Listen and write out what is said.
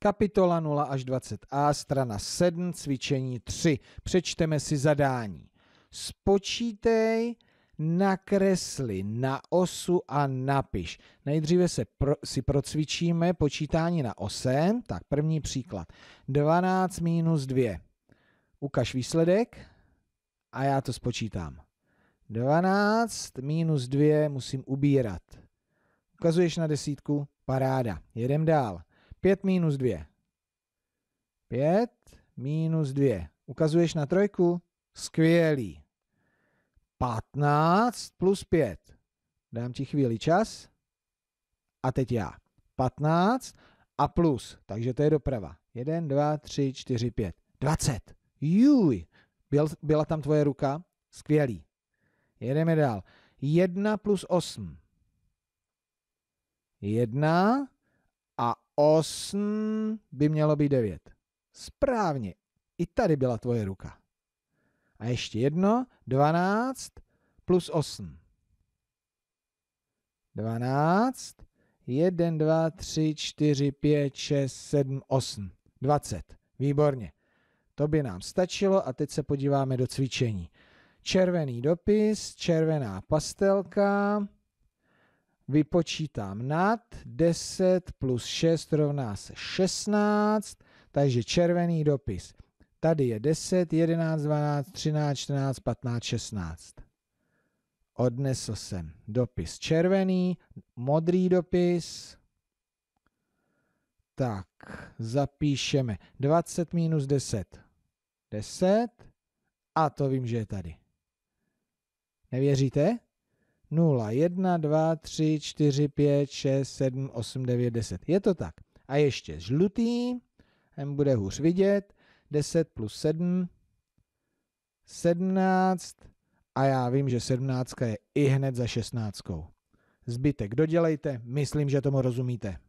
Kapitola 0 až 20a, strana 7, cvičení 3. Přečteme si zadání. Spočítej, nakresli na osu a napiš. Nejdříve se pro, si procvičíme počítání na ose. Tak první příklad. 12 minus 2. Ukaž výsledek a já to spočítám. 12 minus 2 musím ubírat. Ukazuješ na desítku? Paráda. Jedem dál. 5 minus 2. 5 minus 2. Ukazuješ na trojku? Skvělý. 15 plus 5. Dám ti chvíli čas. A teď já. 15 a plus. Takže to je doprava. 1, 2, 3, 4, 5. 20. Juj. Byl, byla tam tvoje ruka? Skvělý. Jedeme dál. 1 plus 8. 1 8 by mělo být 9. Správně. I tady byla tvoje ruka. A ještě jedno, 12 plus 8. 12, 1, 2, 3, 4, 5, 6, 7, 8, 20. Výborně. To by nám stačilo a teď se podíváme do cvičení. Červený dopis, červená pastelka, vypočítám nad, 10 plus 6 rovná se 16, takže červený dopis. Tady je 10, 11, 12, 13, 14, 15, 16. Odnesl jsem dopis červený, modrý dopis. Tak, zapíšeme 20 minus 10. 10 a to vím, že je tady. Nevěříte? 0, 1, 2, 3, 4, 5, 6, 7, 8, 9, 10. Je to tak. A ještě žlutý, ten bude hůř vidět, 10 plus 7, 17 a já vím, že 17 je i hned za 16. Zbytek dodělejte, myslím, že tomu rozumíte.